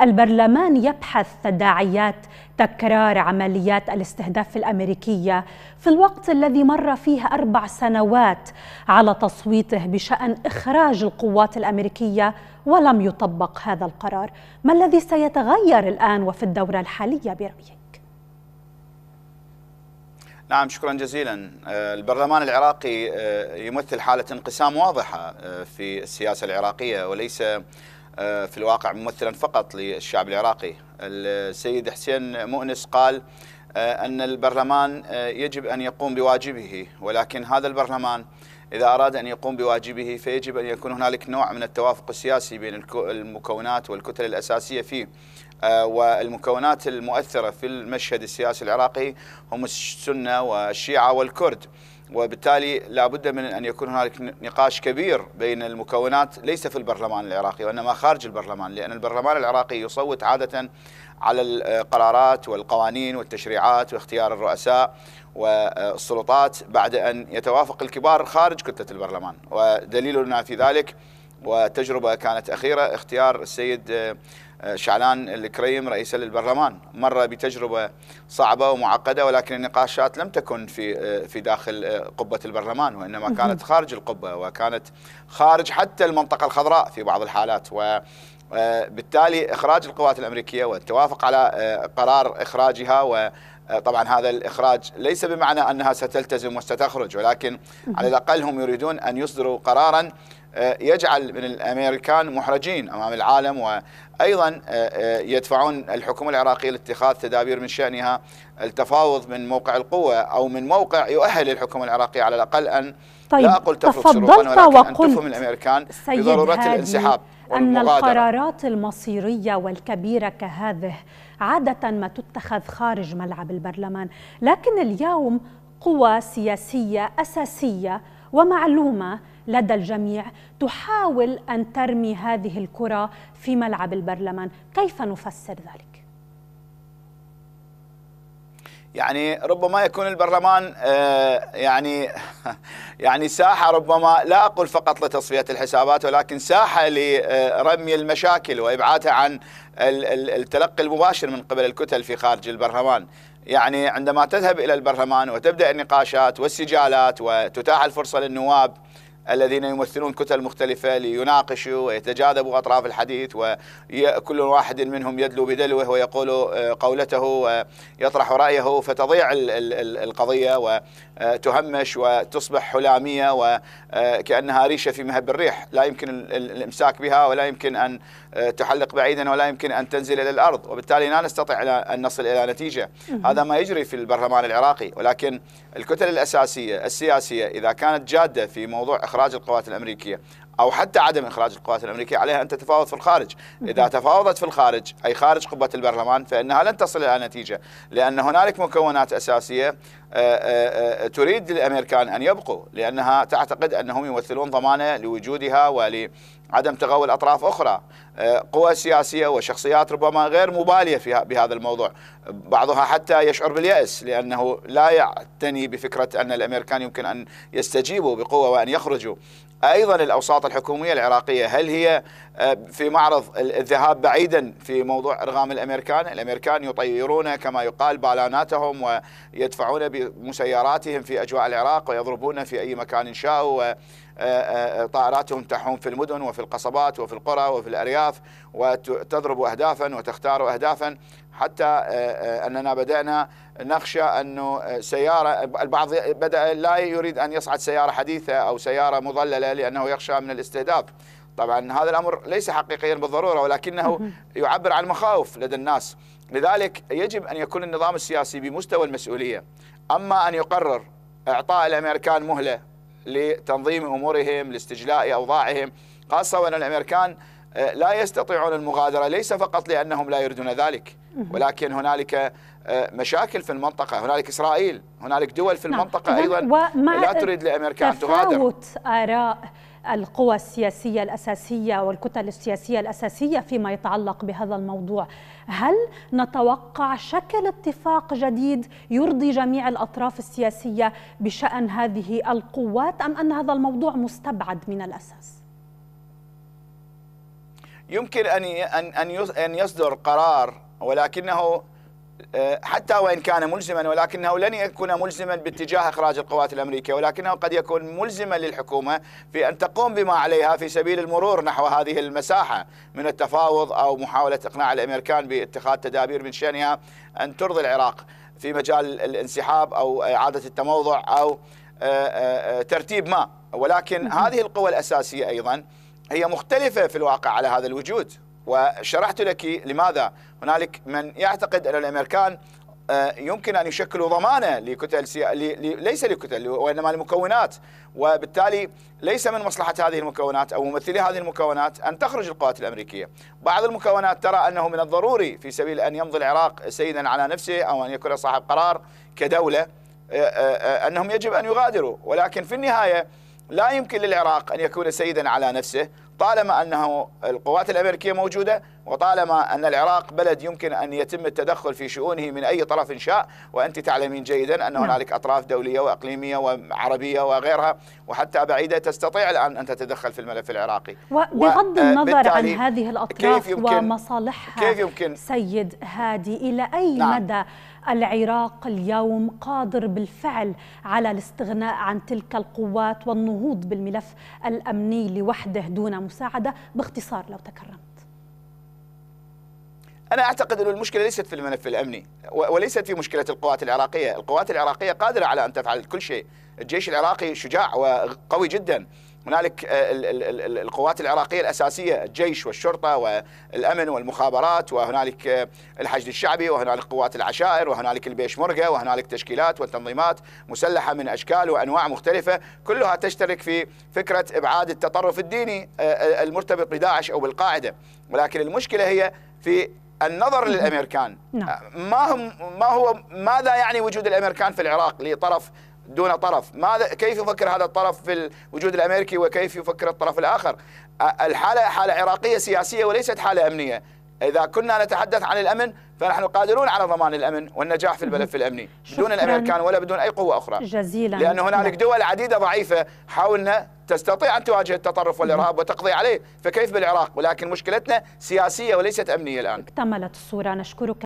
البرلمان يبحث تداعيات تكرار عمليات الاستهداف الامريكيه في الوقت الذي مر فيه اربع سنوات على تصويته بشان اخراج القوات الامريكيه ولم يطبق هذا القرار، ما الذي سيتغير الان وفي الدوره الحاليه برايك؟ نعم شكرا جزيلا آه، البرلمان العراقي آه، يمثل حالة انقسام واضحة آه، في السياسة العراقية وليس آه، في الواقع ممثلا فقط للشعب العراقي السيد حسين مؤنس قال آه، أن البرلمان آه، يجب أن يقوم بواجبه ولكن هذا البرلمان إذا أراد أن يقوم بواجبه فيجب أن يكون هنالك نوع من التوافق السياسي بين المكونات والكتل الأساسية فيه والمكونات المؤثرة في المشهد السياسي العراقي هم السنة والشيعة والكرد وبالتالي لابد من أن يكون هنالك نقاش كبير بين المكونات ليس في البرلمان العراقي وإنما خارج البرلمان لأن البرلمان العراقي يصوت عادة على القرارات والقوانين والتشريعات واختيار الرؤساء والسلطات بعد أن يتوافق الكبار خارج كتلة البرلمان ودليلنا في ذلك وتجربة كانت أخيرة اختيار السيد آه، شعلان الكريم رئيسا للبرلمان مر بتجربة صعبة ومعقدة ولكن النقاشات لم تكن في آه، في داخل آه، قبة البرلمان وإنما كانت خارج القبة وكانت خارج حتى المنطقة الخضراء في بعض الحالات و بالتالي اخراج القوات الامريكيه والتوافق على قرار اخراجها و طبعا هذا الاخراج ليس بمعنى انها ستلتزم وستخرج ولكن على الاقل هم يريدون ان يصدروا قرارا آه، يجعل من الامريكان محرجين امام العالم وايضا آه، آه، يدفعون الحكومه العراقيه لاتخاذ تدابير من شانها التفاوض من موقع القوه او من موقع يؤهل الحكومه العراقيه على الاقل ان طيب لا اقول تفضلت شروطا ولكن وقلت الامريكان بضروره الانسحاب أن القرارات المصيرية والكبيرة كهذه عادة ما تتخذ خارج ملعب البرلمان لكن اليوم قوى سياسية أساسية ومعلومه لدى الجميع تحاول ان ترمي هذه الكره في ملعب البرلمان، كيف نفسر ذلك؟ يعني ربما يكون البرلمان آه، يعني يعني ساحه ربما لا اقول فقط لتصفيه الحسابات ولكن ساحه لرمي المشاكل وابعادها عن التلقي المباشر من قبل الكتل في خارج البرلمان. يعني عندما تذهب إلى البرلمان وتبدأ النقاشات والسجالات وتتاح الفرصة للنواب الذين يمثلون كتل مختلفة ليناقشوا ويتجاذبوا أطراف الحديث وكل واحد منهم يدلو بدلوه ويقول قولته ويطرح رأيه فتضيع القضية وتهمش وتصبح حلامية وكأنها ريشة في مهب الريح لا يمكن الامساك بها ولا يمكن أن تحلق بعيدا ولا يمكن أن تنزل إلى الأرض وبالتالي لا نستطيع أن نصل إلى نتيجة هذا ما يجري في البرلمان العراقي ولكن الكتل الأساسية السياسية إذا كانت جادة في موضوع إخراج إخراج القوات الأمريكية أو حتى عدم إخراج القوات الأمريكية عليها أن تتفاوض في الخارج إذا تفاوضت في الخارج أي خارج قبة البرلمان فإنها لن تصل إلى نتيجة لأن هنالك مكونات أساسية آه، آه، آه، تريد للأمريكان أن يبقوا لأنها تعتقد أنهم يمثلون ضمانة لوجودها ول عدم تغول اطراف اخرى قوى سياسيه وشخصيات ربما غير مباليه في بهذا الموضوع بعضها حتى يشعر بالياس لانه لا يعتني بفكره ان الامريكان يمكن ان يستجيبوا بقوه وان يخرجوا ايضا الاوساط الحكومية العراقية هل هي آه، في معرض الذهاب بعيدا في موضوع إرغام الأمريكان الأمريكان يطيرون كما يقال بالاناتهم ويدفعون بمسيراتهم في أجواء العراق ويضربون في أي مكان شاءوا آه، آه، طائراتهم تحوم في المدن وفي القصبات وفي القرى وفي الأرياف وتضرب أهدافا وتختار أهدافا حتى آه، أننا بدأنا نخشى أنه سيارة البعض بدأ لا يريد أن يصعد سيارة حديثة أو سيارة مضللة لأنه يخشى من الاستهداف طبعا هذا الأمر ليس حقيقيا بالضرورة ولكنه يعبر عن مخاوف لدى الناس لذلك يجب أن يكون النظام السياسي بمستوى المسؤولية أما أن يقرر إعطاء الأمريكان مهلة لتنظيم امورهم لاستجلاء اوضاعهم خاصه وان الامريكان آه، لا يستطيعون المغادره ليس فقط لانهم لا يريدون ذلك ولكن هنالك آه، مشاكل في المنطقه، هنالك اسرائيل، هنالك دول في نعم. المنطقه ايضا لا تريد لامريكا ان تغادر تفاوت اراء القوى السياسية الأساسية والكتل السياسية الأساسية فيما يتعلق بهذا الموضوع هل نتوقع شكل اتفاق جديد يرضي جميع الأطراف السياسية بشأن هذه القوات أم أن هذا الموضوع مستبعد من الأساس؟ يمكن أن أن يصدر قرار ولكنه آه، حتى وإن كان ملزما ولكنه لن يكون ملزما باتجاه إخراج القوات الأمريكية ولكنه قد يكون ملزما للحكومة في أن تقوم بما عليها في سبيل المرور نحو هذه المساحة من التفاوض أو محاولة إقناع الأمريكان باتخاذ تدابير من شأنها أن ترضي العراق في مجال الانسحاب أو إعادة التموضع أو آه، آه، ترتيب ما ولكن هذه القوى الأساسية أيضا هي مختلفة في الواقع على هذا الوجود وشرحت لك لماذا هنالك من يعتقد أن الأمريكان آه، يمكن أن يشكلوا ضمانة لكتل سيا... ليس لكتل وإنما لمكونات وبالتالي ليس من مصلحة هذه المكونات أو ممثلي هذه المكونات أن تخرج القوات الأمريكية بعض المكونات ترى أنه من الضروري في سبيل أن يمضي العراق سيدا على نفسه أو أن يكون صاحب قرار كدولة آه، آه، أنهم يجب أن يغادروا ولكن في النهاية لا يمكن للعراق أن يكون سيدا على نفسه طالما أنه القوات الأمريكية موجودة وطالما أن العراق بلد يمكن أن يتم التدخل في شؤونه من أي طرف شاء وأنت تعلمين جيدا أن نعم. هنالك أطراف دولية وإقليمية وعربية وغيرها وحتى بعيدة تستطيع الآن أن تتدخل في الملف العراقي وبغض آه، النظر عن هذه الأطراف كيف يمكن ومصالحها كيف يمكن سيد هادي إلى أي نعم مدى العراق اليوم قادر بالفعل على الاستغناء عن تلك القوات والنهوض بالملف الامني لوحده دون مساعده باختصار لو تكرمت أنا أعتقد أن المشكلة ليست في الملف الأمني وليست في مشكلة القوات العراقية القوات العراقية قادرة على أن تفعل كل شيء الجيش العراقي شجاع وقوي جدا هنالك آه، القوات العراقيه الاساسيه الجيش والشرطه والامن والمخابرات وهنالك آه، الحشد الشعبي وهنالك قوات العشائر وهنالك البيشمركه وهنالك تشكيلات وتنظيمات مسلحه من اشكال وانواع مختلفه كلها تشترك في فكره ابعاد التطرف الديني آه، المرتبط بداعش او بالقاعده ولكن المشكله هي في النظر للامريكان نعم. ما هم ما هو ماذا يعني وجود الامريكان في العراق لطرف دون طرف ماذا كيف يفكر هذا الطرف في الوجود الأمريكي وكيف يفكر الطرف الآخر الحالة حالة عراقية سياسية وليست حالة أمنية إذا كنا نتحدث عن الأمن فنحن قادرون على ضمان الأمن والنجاح في الملف الأمني دون الأمريكان ولا بدون أي قوة أخرى جزيلا لأن هنالك نعم. دول عديدة ضعيفة حاولنا تستطيع أن تواجه التطرف والإرهاب وتقضي عليه فكيف بالعراق ولكن مشكلتنا سياسية وليست أمنية الآن اكتملت الصورة نشكرك